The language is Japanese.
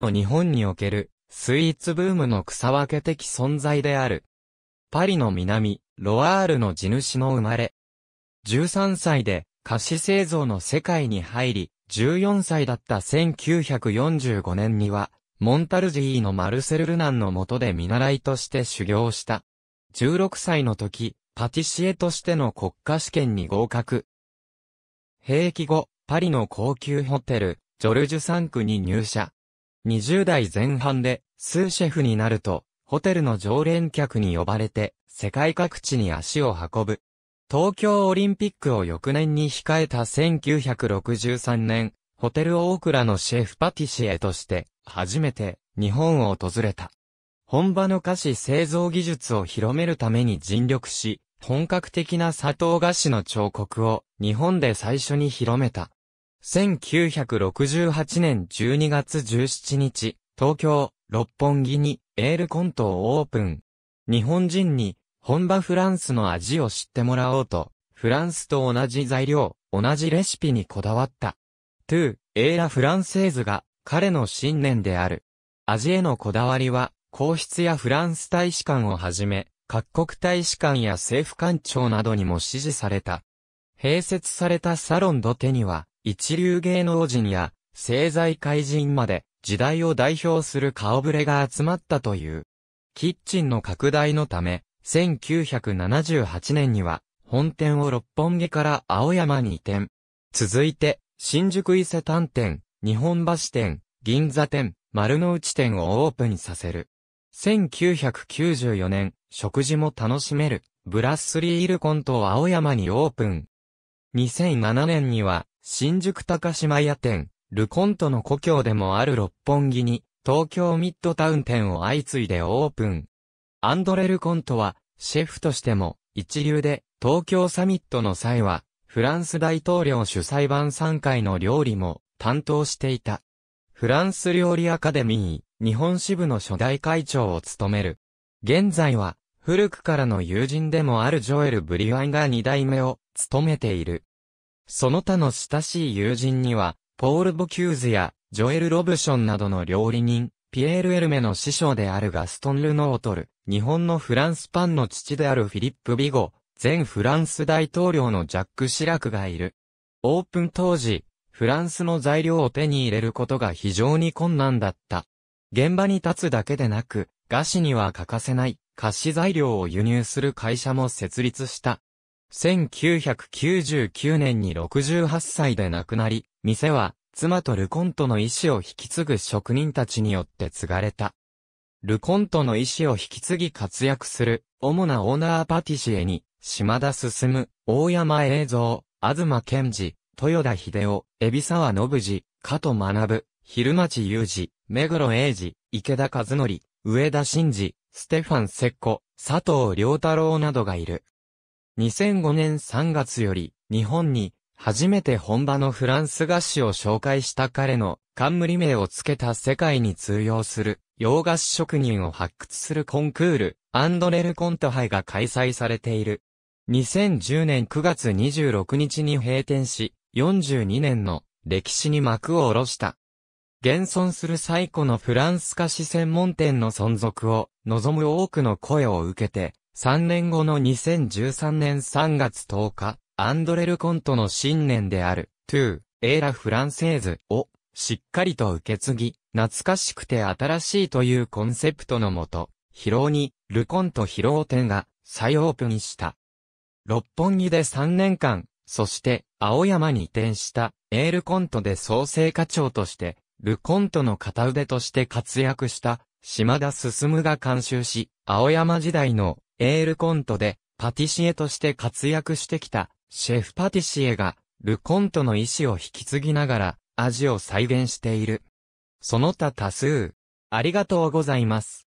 日本におけるスイーツブームの草分け的存在である。パリの南、ロワールの地主の生まれ。13歳で菓子製造の世界に入り、14歳だった1945年には、モンタルジーのマルセル・ルナンの下で見習いとして修行した。16歳の時、パティシエとしての国家試験に合格。兵役後、パリの高級ホテル、ジョルジュ3区に入社。20代前半で、スーシェフになると、ホテルの常連客に呼ばれて、世界各地に足を運ぶ。東京オリンピックを翌年に控えた1963年、ホテルオークラのシェフパティシエとして、初めて日本を訪れた。本場の菓子製造技術を広めるために尽力し、本格的な砂糖菓子の彫刻を日本で最初に広めた。1968年12月17日、東京、六本木に、エールコントをオープン。日本人に、本場フランスの味を知ってもらおうと、フランスと同じ材料、同じレシピにこだわった。トゥー、エーラ・フランセーズが、彼の信念である。味へのこだわりは、皇室やフランス大使館をはじめ、各国大使館や政府官庁などにも支持された。併設されたサロンドテには、一流芸能人や政財界人まで時代を代表する顔ぶれが集まったという。キッチンの拡大のため、1978年には本店を六本木から青山に移転。続いて、新宿伊勢丹店、日本橋店、銀座店、丸の内店をオープンさせる。1994年、食事も楽しめる、ブラッスリーイルコントを青山にオープン。2007年には、新宿高島屋店、ルコントの故郷でもある六本木に、東京ミッドタウン店を相次いでオープン。アンドレ・ルコントは、シェフとしても、一流で、東京サミットの際は、フランス大統領主催版3回の料理も、担当していた。フランス料理アカデミー、日本支部の初代会長を務める。現在は、古くからの友人でもあるジョエル・ブリワイが2代目を、務めている。その他の親しい友人には、ポール・ボキューズや、ジョエル・ロブションなどの料理人、ピエール・エルメの師匠であるガストン・ルノートル、日本のフランスパンの父であるフィリップ・ビゴ、前フランス大統領のジャック・シラクがいる。オープン当時、フランスの材料を手に入れることが非常に困難だった。現場に立つだけでなく、菓子には欠かせない、菓子材料を輸入する会社も設立した。1999年に68歳で亡くなり、店は妻とルコントの意志を引き継ぐ職人たちによって継がれた。ルコントの意志を引き継ぎ活躍する、主なオーナーパティシエに、島田進、大山栄三、東健二、豊田秀夫、海老沢信二、加藤学、昼町雄二、目黒英二、池田和則、上田真二、ステファン・セッコ、佐藤良太郎などがいる。2005年3月より、日本に、初めて本場のフランス菓子を紹介した彼の冠名を付けた世界に通用する洋菓子職人を発掘するコンクールアンドレルコント杯が開催されている。2010年9月26日に閉店し、42年の歴史に幕を下ろした。現存する最古のフランス菓子専門店の存続を望む多くの声を受けて、3年後の2013年3月10日、アンドレルコントの新年である、トゥー、エーラ・フランセーズを、しっかりと受け継ぎ、懐かしくて新しいというコンセプトのもと、広尾に、ルコント広尾店が、再オープンした。六本木で3年間、そして、青山に移転した、エールコントで創生課長として、ルコントの片腕として活躍した、島田進が監修し、青山時代のエールコントでパティシエとして活躍してきたシェフパティシエがルコントの意思を引き継ぎながら味を再現している。その他多数。ありがとうございます。